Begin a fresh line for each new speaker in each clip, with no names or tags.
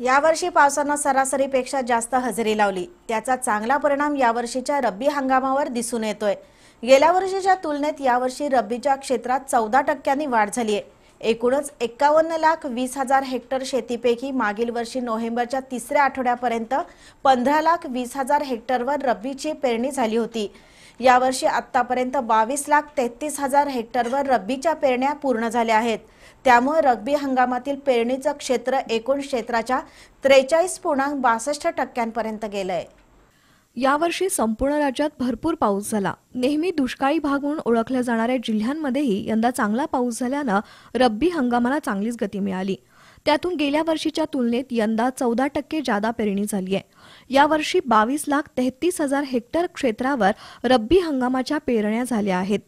यावर्षी पावसानं सरासरीपेक्षा जास्त हजेरी लावली त्याचा चांगला परिणाम यावर्षीच्या रब्बी हंगामावर दिसून येतोय गेल्या वर्षीच्या तुलनेत यावर्षी रब्बीच्या क्षेत्रात चौदा टक्क्यांनी वाढ झाली आहे एकूणच एक्कावन्न लाख वीस हजार हेक्टर शेतीपैकी मागील वर्षी नोव्हेंबरच्या तिसऱ्या आठवड्यापर्यंत पंधरा लाख वीस हजार हेक्टरवर रब्बीची पेरणी झाली होती यावर्षी आत्तापर्यंत बावीस लाख तेहतीस हजार हेक्टरवर रब्बीच्या पेरण्या पूर्ण झाल्या आहेत त्यामुळे रब्बी हंगामातील पेरणीचं क्षेत्र एकूण क्षेत्राच्या त्रेचाळीस पूर्णांक बासष्ट टक्क्यांपर्यंत गेलं यावर्षी
संपूर्ण राज्यात भरपूर पाऊस झाला नेहमी दुष्काळी भाग म्हणून ओळखल्या जाणाऱ्या जिल्ह्यांमध्येही यंदा चांगला पाऊस झाल्यानं रब्बी हंगामाला चांगलीच गती मिळाली त्यातून गेल्या वर्षीच्या तुलनेत यंदा चौदा टक्के जादा पेरणी झाली आहे यावर्षी बावीस लाख तेहतीस हजार हेक्टर क्षेत्रावर रब्बी हंगामाच्या पेरण्या झाल्या आहेत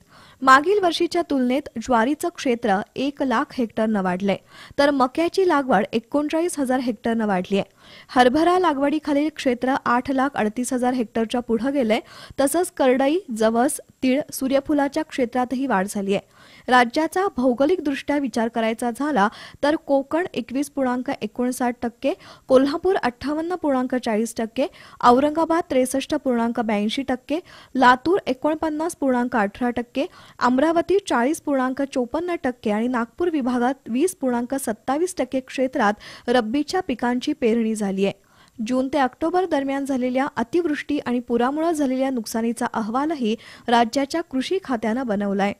मागील वर्षीच्या तुलनेत ज्वारीचं क्षेत्र एक लाख हेक्टरनं वाढलंय तर मक्याची लागवड एकोणचाळीस हजार हेक्टरनं वाढली आहे हरभरा लागवडीखालील क्षेत्र आठ लाख अडतीस हजार हेक्टरच्या पुढं गेलंय तसंच करडई जवस तीळ सूर्यफुलाच्या क्षेत्रातही वाढ झाली आहे राज्याचा भौगोलिकदृष्ट्या विचार करायचा झाला तर कोकण एकवीस पूर्णांक एकोणसाठ टक्के कोल्हापूर अठ्ठावन्न पूर्णांक चाळीस टक्के औरंगाबाद त्रेसष्ट पूर्णांक ब्याऐंशी टक्के लातूर एकोणपन्नास पूर्णांक अठरा टक्के अमरावती चाळीस पूर्णांक चोपन्न टक्के आणि नागपूर विभागात वीस पूर्णांक सत्तावीस टक्के क्षेत्रात रब्बीच्या पिकांची पेरणी झाली आहे जून ते ऑक्टोबर दरम्यान झालेल्या अतिवृष्टी आणि पुरामुळे झालेल्या नुकसानीचा अहवालही राज्याच्या कृषी खात्यानं बनवला